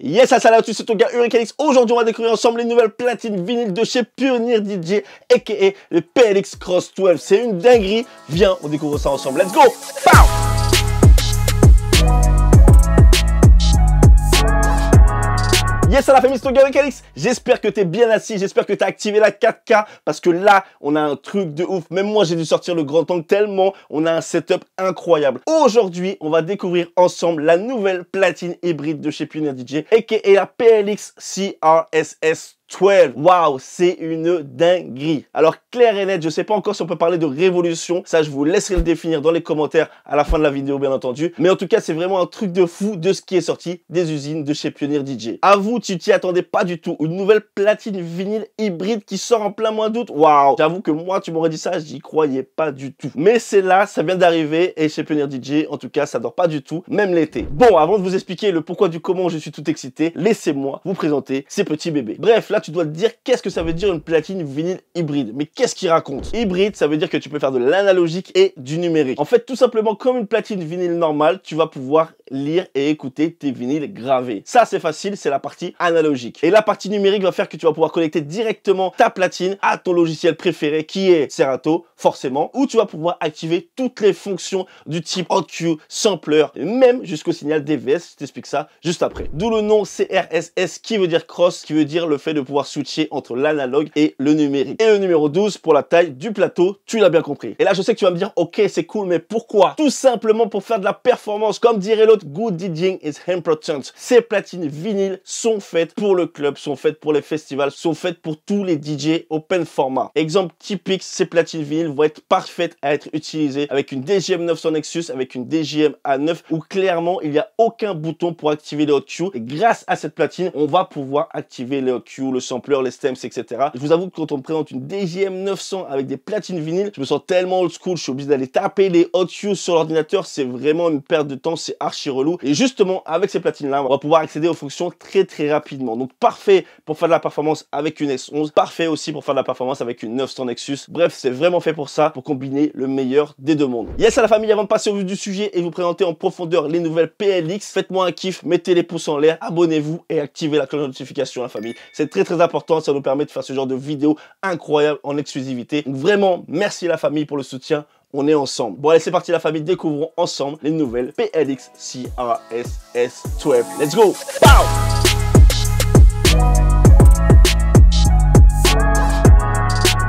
Yes, ça salut à tous, c'est ton gars Alex. Aujourd'hui, on va découvrir ensemble les nouvelles platines vinyles de chez Pioneer DJ, a.k.a. le PLX Cross 12. C'est une dinguerie. Viens, on découvre ça ensemble. Let's go Salut la famille avec Alex. J'espère que t'es bien assis, j'espère que t'as activé la 4K parce que là, on a un truc de ouf. Même moi, j'ai dû sortir le grand angle tellement on a un setup incroyable. Aujourd'hui, on va découvrir ensemble la nouvelle platine hybride de chez Pioneer DJ, est la PLX CRSS 12. Waouh, c'est une dinguerie. Alors clair et net, je sais pas encore si on peut parler de révolution. Ça, je vous laisserai le définir dans les commentaires à la fin de la vidéo, bien entendu. Mais en tout cas, c'est vraiment un truc de fou de ce qui est sorti des usines de chez Pioneer DJ. À vous, tu t'y attendais pas du tout. Une nouvelle platine vinyle hybride qui sort en plein mois d'août. Waouh, j'avoue que moi, tu m'aurais dit ça, j'y croyais pas du tout. Mais c'est là, ça vient d'arriver et chez Pioneer DJ, en tout cas, ça dort pas du tout, même l'été. Bon, avant de vous expliquer le pourquoi du comment je suis tout excité, laissez-moi vous présenter ces petits bébés. Bref, là, tu dois te dire qu'est-ce que ça veut dire une platine vinyle hybride. Mais qu'est-ce qu'il raconte Hybride, ça veut dire que tu peux faire de l'analogique et du numérique. En fait, tout simplement, comme une platine vinyle normale, tu vas pouvoir lire et écouter tes vinyles gravés. Ça, c'est facile, c'est la partie analogique. Et la partie numérique va faire que tu vas pouvoir connecter directement ta platine à ton logiciel préféré qui est Serato, forcément, où tu vas pouvoir activer toutes les fonctions du type OQ, sampler, même jusqu'au signal DVS. Je t'explique ça juste après. D'où le nom CRSS qui veut dire cross, qui veut dire le fait de pouvoir switcher entre l'analogue et le numérique. Et le numéro 12 pour la taille du plateau, tu l'as bien compris. Et là, je sais que tu vas me dire, ok, c'est cool, mais pourquoi Tout simplement pour faire de la performance. Comme dirait l'autre, good DJing is important. Ces platines vinyles sont faites pour le club, sont faites pour les festivals, sont faites pour tous les DJ open format. Exemple typique, ces platines vinyles vont être parfaites à être utilisées avec une DJM 900 Nexus, avec une DJM A9, où clairement, il n'y a aucun bouton pour activer les hot Et grâce à cette platine, on va pouvoir activer les hot le les stems, etc. Je vous avoue que quand on présente une DJM 900 avec des platines vinyles, je me sens tellement old school, je suis obligé d'aller taper les hot cues sur l'ordinateur, c'est vraiment une perte de temps, c'est archi relou. Et justement, avec ces platines-là, on va pouvoir accéder aux fonctions très très rapidement. Donc parfait pour faire de la performance avec une S11, parfait aussi pour faire de la performance avec une 900 Nexus. Bref, c'est vraiment fait pour ça, pour combiner le meilleur des deux mondes. Yes à la famille, avant de passer au vif du sujet et vous présenter en profondeur les nouvelles PLX, faites-moi un kiff, mettez les pouces en l'air, abonnez-vous et activez la cloche de notification la famille. C'est très important, ça nous permet de faire ce genre de vidéo incroyable en exclusivité. vraiment, merci la famille pour le soutien, on est ensemble. Bon allez, c'est parti la famille, découvrons ensemble les nouvelles PLX s 12 Let's go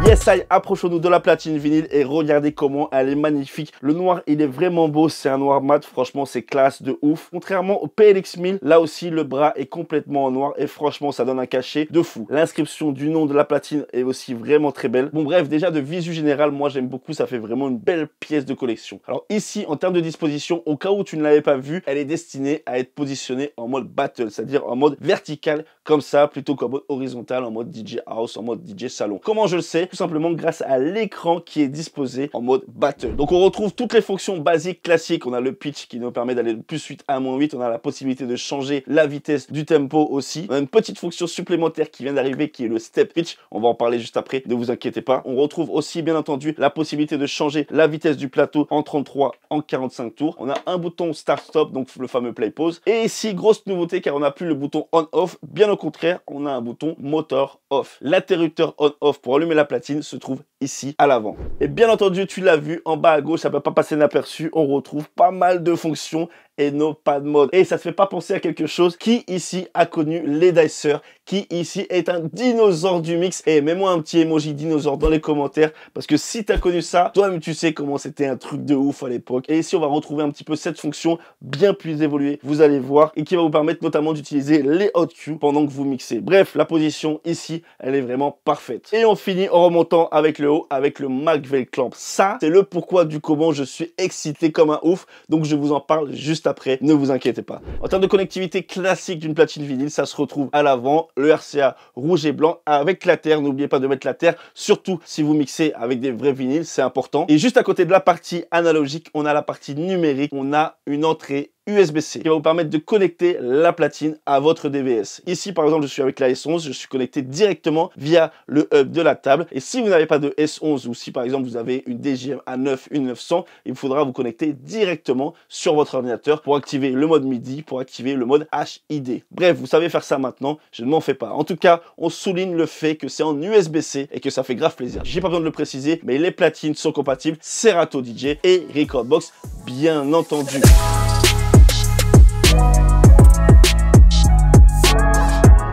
Yes, approchons-nous de la platine vinyle et regardez comment elle est magnifique. Le noir, il est vraiment beau, c'est un noir mat, franchement, c'est classe de ouf. Contrairement au PLX 1000, là aussi, le bras est complètement en noir et franchement, ça donne un cachet de fou. L'inscription du nom de la platine est aussi vraiment très belle. Bon, bref, déjà de visu général, moi j'aime beaucoup, ça fait vraiment une belle pièce de collection. Alors ici, en termes de disposition, au cas où tu ne l'avais pas vue, elle est destinée à être positionnée en mode battle, c'est-à-dire en mode vertical comme ça plutôt qu'en mode horizontal, en mode DJ House, en mode DJ Salon. Comment je le sais Tout simplement grâce à l'écran qui est disposé en mode Battle. Donc on retrouve toutes les fonctions basiques classiques. On a le pitch qui nous permet d'aller de plus 8 à moins 8. On a la possibilité de changer la vitesse du tempo aussi. On a une petite fonction supplémentaire qui vient d'arriver qui est le step pitch. On va en parler juste après, ne vous inquiétez pas. On retrouve aussi bien entendu la possibilité de changer la vitesse du plateau en 33, en 45 tours. On a un bouton start-stop, donc le fameux play-pause. Et ici, grosse nouveauté car on n'a plus le bouton on-off. Bien au contraire, on a un bouton moteur off. L'interrupteur on-off pour allumer la platine se trouve ici à l'avant. Et bien entendu, tu l'as vu, en bas à gauche, ça ne peut pas passer inaperçu, on retrouve pas mal de fonctions et non pas de mode. Et ça ne fait pas penser à quelque chose qui ici a connu les Dicers qui ici est un dinosaure du mix. Et mets-moi un petit emoji dinosaure dans les commentaires, parce que si tu as connu ça, toi-même tu sais comment c'était un truc de ouf à l'époque. Et ici on va retrouver un petit peu cette fonction bien plus évoluée, vous allez voir, et qui va vous permettre notamment d'utiliser les hot cues pendant que vous mixez. Bref, la position ici, elle est vraiment parfaite. Et on finit en remontant avec le avec le Magvel Clamp. Ça, c'est le pourquoi du comment je suis excité comme un ouf. Donc je vous en parle juste après, ne vous inquiétez pas. En termes de connectivité classique d'une platine vinyle, ça se retrouve à l'avant, le RCA rouge et blanc avec la terre. N'oubliez pas de mettre la terre, surtout si vous mixez avec des vrais vinyles, c'est important. Et juste à côté de la partie analogique, on a la partie numérique, on a une entrée USB-C qui va vous permettre de connecter la platine à votre DVS. Ici, par exemple, je suis avec la S11, je suis connecté directement via le hub de la table. Et si vous n'avez pas de S11 ou si par exemple vous avez une DJM A9, une 900, il faudra vous connecter directement sur votre ordinateur pour activer le mode MIDI, pour activer le mode HID. Bref, vous savez faire ça maintenant, je ne m'en fais pas. En tout cas, on souligne le fait que c'est en USB-C et que ça fait grave plaisir. J'ai pas besoin de le préciser, mais les platines sont compatibles Serato DJ et Recordbox, bien entendu.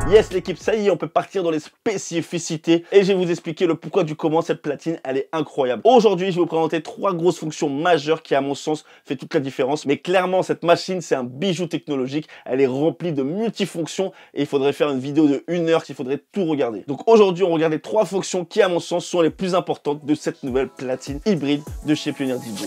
Yes l'équipe, ça y est, on peut partir dans les spécificités et je vais vous expliquer le pourquoi du comment cette platine, elle est incroyable. Aujourd'hui, je vais vous présenter trois grosses fonctions majeures qui, à mon sens, fait toute la différence. Mais clairement, cette machine, c'est un bijou technologique. Elle est remplie de multifonctions et il faudrait faire une vidéo de une heure qu'il faudrait tout regarder. Donc aujourd'hui, on regarde les trois fonctions qui, à mon sens, sont les plus importantes de cette nouvelle platine hybride de chez Pioneer DJ.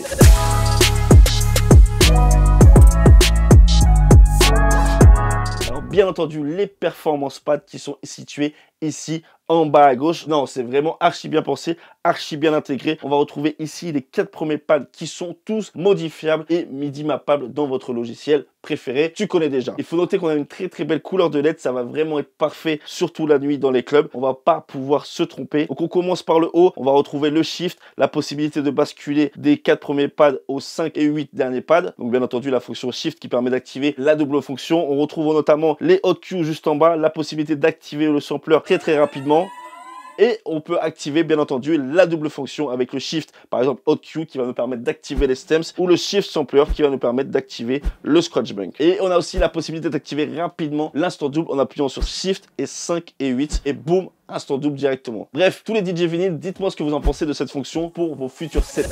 bien entendu les performances pads qui sont situées ici en bas à gauche. Non, c'est vraiment archi bien pensé, archi bien intégré. On va retrouver ici les quatre premiers pads qui sont tous modifiables et midi mappables dans votre logiciel préféré. Tu connais déjà. Il faut noter qu'on a une très très belle couleur de LED. Ça va vraiment être parfait, surtout la nuit dans les clubs. On va pas pouvoir se tromper. Donc on commence par le haut. On va retrouver le shift, la possibilité de basculer des quatre premiers pads aux 5 et 8 derniers pads. Donc bien entendu la fonction shift qui permet d'activer la double fonction. On retrouve notamment les hot cues juste en bas, la possibilité d'activer le sampler très rapidement. Et on peut activer bien entendu la double fonction avec le Shift, par exemple q qui va nous permettre d'activer les stems ou le Shift Sampler qui va nous permettre d'activer le Scratch Bank. Et on a aussi la possibilité d'activer rapidement l'instant double en appuyant sur Shift et 5 et 8 et boum, instant double directement. Bref, tous les DJ vinyles, dites-moi ce que vous en pensez de cette fonction pour vos futurs sets.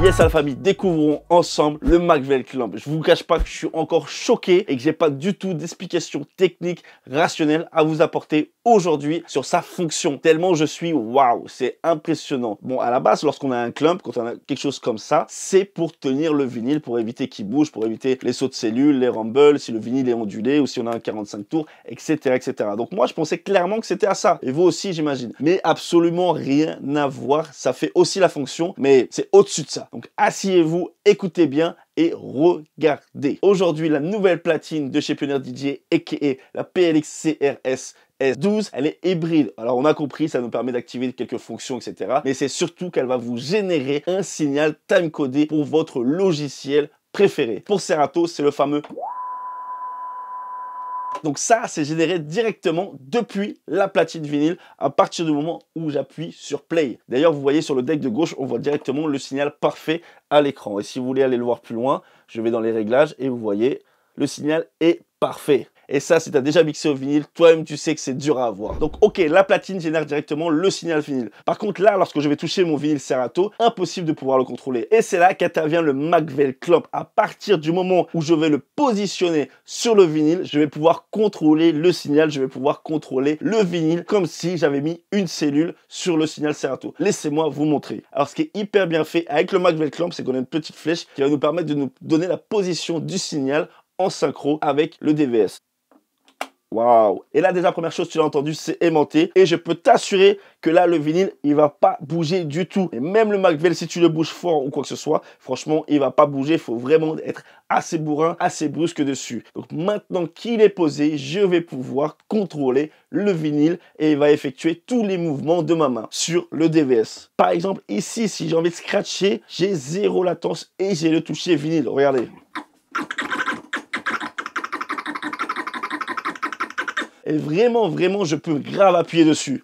Yes famille, découvrons ensemble le McVell clump. Je vous cache pas que je suis encore choqué et que j'ai pas du tout d'explication technique rationnelle à vous apporter aujourd'hui sur sa fonction. Tellement je suis waouh, c'est impressionnant. Bon, à la base, lorsqu'on a un clump, quand on a quelque chose comme ça, c'est pour tenir le vinyle, pour éviter qu'il bouge, pour éviter les sauts de cellules, les rumbles, si le vinyle est ondulé ou si on a un 45 tours, etc. etc. Donc moi, je pensais clairement que c'était à ça. Et vous aussi, j'imagine. Mais absolument rien à voir. Ça fait aussi la fonction, mais c'est au-dessus de ça. Donc asseyez-vous, écoutez bien et regardez. Aujourd'hui, la nouvelle platine de chez Pioneer DJ, a.k.a. la PLX CRS S12, elle est hybride. Alors on a compris, ça nous permet d'activer quelques fonctions, etc. Mais c'est surtout qu'elle va vous générer un signal time-codé pour votre logiciel préféré. Pour Serato, c'est le fameux donc ça, c'est généré directement depuis la platine vinyle à partir du moment où j'appuie sur play. D'ailleurs, vous voyez sur le deck de gauche, on voit directement le signal parfait à l'écran. Et si vous voulez aller le voir plus loin, je vais dans les réglages et vous voyez, le signal est parfait. Et ça, si t'as déjà mixé au vinyle, toi-même, tu sais que c'est dur à avoir. Donc, ok, la platine génère directement le signal vinyle. Par contre, là, lorsque je vais toucher mon vinyle Serato, impossible de pouvoir le contrôler. Et c'est là qu'intervient le Macvell Clamp. À partir du moment où je vais le positionner sur le vinyle, je vais pouvoir contrôler le signal, je vais pouvoir contrôler le vinyle comme si j'avais mis une cellule sur le signal Serato. Laissez-moi vous montrer. Alors, ce qui est hyper bien fait avec le Macvell Clamp, c'est qu'on a une petite flèche qui va nous permettre de nous donner la position du signal en synchro avec le DVS. Waouh Et là déjà, première chose, tu l'as entendu, c'est aimanté. Et je peux t'assurer que là, le vinyle, il va pas bouger du tout. Et même le MacVell, si tu le bouges fort ou quoi que ce soit, franchement, il va pas bouger. Il faut vraiment être assez bourrin, assez brusque dessus. Donc maintenant qu'il est posé, je vais pouvoir contrôler le vinyle et il va effectuer tous les mouvements de ma main sur le DVS. Par exemple, ici, si j'ai envie de scratcher, j'ai zéro latence et j'ai le toucher vinyle. Regardez. Et vraiment, vraiment, je peux grave appuyer dessus.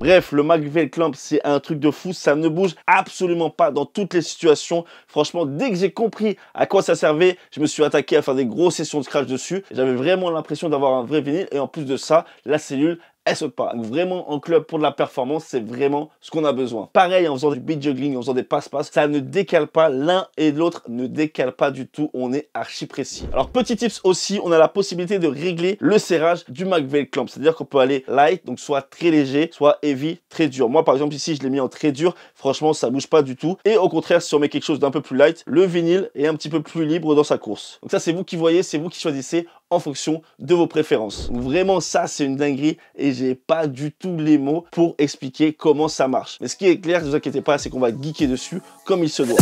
Bref, le McVeigh Clamp, c'est un truc de fou. Ça ne bouge absolument pas dans toutes les situations. Franchement, dès que j'ai compris à quoi ça servait, je me suis attaqué à faire des grosses sessions de scratch dessus. J'avais vraiment l'impression d'avoir un vrai vinyle. Et en plus de ça, la cellule pas Vraiment, en club, pour de la performance, c'est vraiment ce qu'on a besoin. Pareil, en faisant du beat juggling, en faisant des passe-passe, ça ne décale pas. L'un et l'autre ne décale pas du tout. On est archi précis. Alors, petit tips aussi, on a la possibilité de régler le serrage du McVeigh Clamp. C'est-à-dire qu'on peut aller light, donc soit très léger, soit heavy, très dur. Moi, par exemple, ici, je l'ai mis en très dur. Franchement, ça bouge pas du tout. Et au contraire, si on met quelque chose d'un peu plus light, le vinyle est un petit peu plus libre dans sa course. Donc ça, c'est vous qui voyez, c'est vous qui choisissez en fonction de vos préférences. Vraiment, ça, c'est une dinguerie et j'ai pas du tout les mots pour expliquer comment ça marche. Mais ce qui est clair, ne vous inquiétez pas, c'est qu'on va geeker dessus comme il se doit.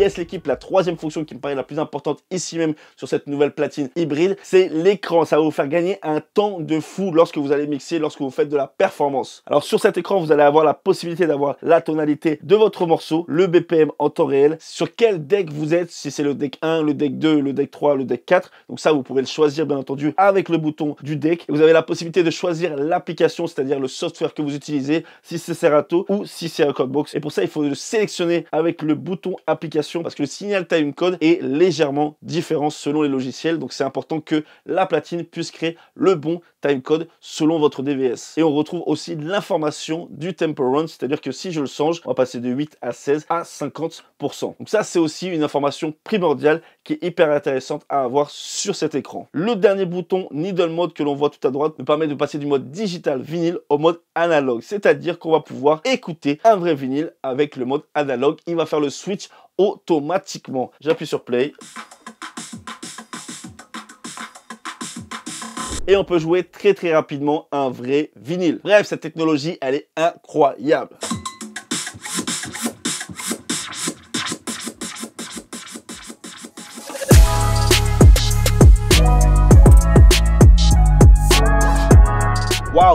Yes l'équipe, la troisième fonction qui me paraît la plus importante ici même sur cette nouvelle platine hybride, c'est l'écran. Ça va vous faire gagner un temps de fou lorsque vous allez mixer, lorsque vous faites de la performance. Alors sur cet écran, vous allez avoir la possibilité d'avoir la tonalité de votre morceau, le BPM en temps réel, sur quel deck vous êtes, si c'est le deck 1, le deck 2, le deck 3, le deck 4. Donc ça, vous pouvez le choisir bien entendu avec le bouton du deck. vous avez la possibilité de choisir l'application, c'est-à-dire le software que vous utilisez, si c'est Serato ou si c'est un Et pour ça, il faut le sélectionner avec le bouton application parce que le signal timecode est légèrement différent selon les logiciels. Donc c'est important que la platine puisse créer le bon timecode selon votre DVS. Et on retrouve aussi l'information du tempo run, c'est-à-dire que si je le change, on va passer de 8 à 16 à 50%. Donc ça c'est aussi une information primordiale qui est hyper intéressante à avoir sur cet écran. Le dernier bouton Needle Mode que l'on voit tout à droite me permet de passer du mode digital vinyle au mode analogue, c'est-à-dire qu'on va pouvoir écouter un vrai vinyle avec le mode analogue. Il va faire le switch automatiquement. J'appuie sur play. et on peut jouer très très rapidement un vrai vinyle. Bref, cette technologie, elle est incroyable.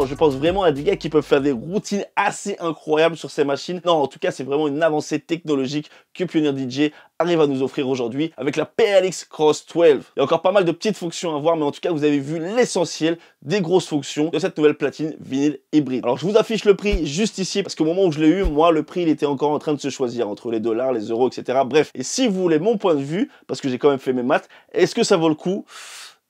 je pense vraiment à des gars qui peuvent faire des routines assez incroyables sur ces machines. Non, en tout cas, c'est vraiment une avancée technologique que Pioneer DJ arrive à nous offrir aujourd'hui avec la PLX Cross 12. Il y a encore pas mal de petites fonctions à voir, mais en tout cas, vous avez vu l'essentiel des grosses fonctions de cette nouvelle platine vinyle hybride. Alors, je vous affiche le prix juste ici, parce qu'au moment où je l'ai eu, moi, le prix, il était encore en train de se choisir entre les dollars, les euros, etc. Bref, et si vous voulez mon point de vue, parce que j'ai quand même fait mes maths, est-ce que ça vaut le coup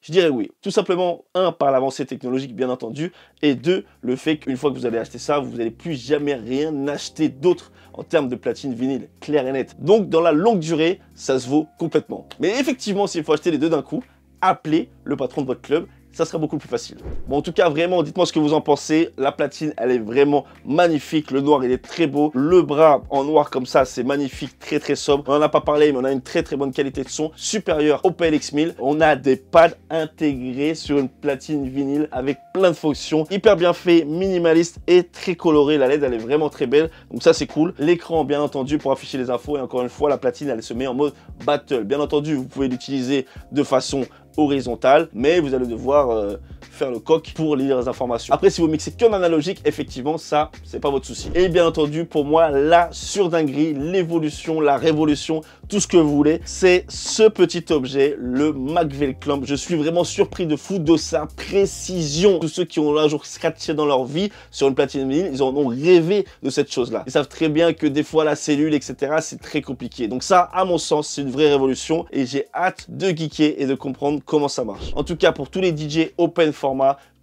je dirais oui. Tout simplement, un, par l'avancée technologique, bien entendu, et deux, le fait qu'une fois que vous allez acheter ça, vous n'allez plus jamais rien acheter d'autre en termes de platine vinyle, clair et net. Donc, dans la longue durée, ça se vaut complètement. Mais effectivement, s'il faut acheter les deux d'un coup, appelez le patron de votre club ça sera beaucoup plus facile. Bon, en tout cas, vraiment, dites-moi ce que vous en pensez. La platine, elle est vraiment magnifique. Le noir, il est très beau. Le bras en noir comme ça, c'est magnifique, très très sobre. On n'en a pas parlé, mais on a une très très bonne qualité de son, supérieure au PLX 1000. On a des pads intégrés sur une platine vinyle avec plein de fonctions. Hyper bien fait, minimaliste et très coloré. La LED, elle est vraiment très belle. Donc ça, c'est cool. L'écran, bien entendu, pour afficher les infos. Et encore une fois, la platine, elle se met en mode battle. Bien entendu, vous pouvez l'utiliser de façon horizontale, mais vous allez devoir euh, faire le coq pour lire les informations. Après, si vous mixez qu'en analogique, effectivement, ça, c'est pas votre souci. Et bien entendu, pour moi, la surdinguerie, l'évolution, la révolution, tout ce que vous voulez, c'est ce petit objet, le MacVeil Clamp. Je suis vraiment surpris de fou de sa précision. Tous ceux qui ont un jour scratché dans leur vie sur une platine vinyle, ils en ont rêvé de cette chose-là. Ils savent très bien que des fois, la cellule, etc., c'est très compliqué. Donc ça, à mon sens, c'est une vraie révolution et j'ai hâte de geeker et de comprendre comment ça marche. En tout cas, pour tous les DJ open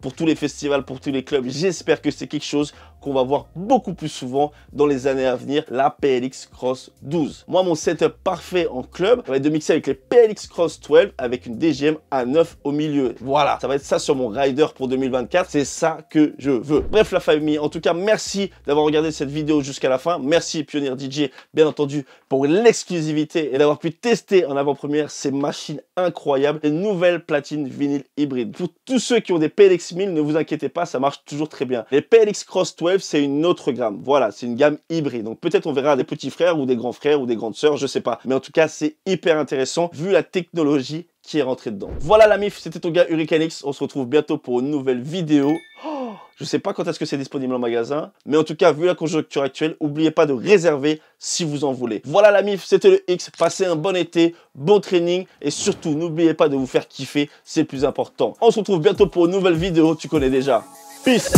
pour tous les festivals, pour tous les clubs. J'espère que c'est quelque chose qu'on va voir beaucoup plus souvent dans les années à venir, la PLX Cross 12. Moi, mon setup parfait en club va être de mixer avec les PLX Cross 12 avec une DGM a 9 au milieu. Voilà, ça va être ça sur mon rider pour 2024. C'est ça que je veux. Bref, la famille, en tout cas, merci d'avoir regardé cette vidéo jusqu'à la fin. Merci Pionnier DJ, bien entendu, pour l'exclusivité et d'avoir pu tester en avant-première ces machines incroyables, les nouvelles platines vinyle hybrides. Pour tous ceux qui ont des PLX 1000, ne vous inquiétez pas, ça marche toujours très bien. Les PLX Cross 12 c'est une autre gamme. Voilà, c'est une gamme hybride. Donc peut-être on verra des petits frères ou des grands frères ou des grandes sœurs, je sais pas. Mais en tout cas, c'est hyper intéressant vu la technologie qui est rentrée dedans. Voilà la MIF, c'était ton gars Hurricane X. On se retrouve bientôt pour une nouvelle vidéo. Oh, je sais pas quand est-ce que c'est disponible en magasin, mais en tout cas, vu la conjoncture actuelle, n'oubliez pas de réserver si vous en voulez. Voilà la MIF, c'était le X. Passez un bon été, bon training et surtout, n'oubliez pas de vous faire kiffer, c'est le plus important. On se retrouve bientôt pour une nouvelle vidéo, tu connais déjà. Peace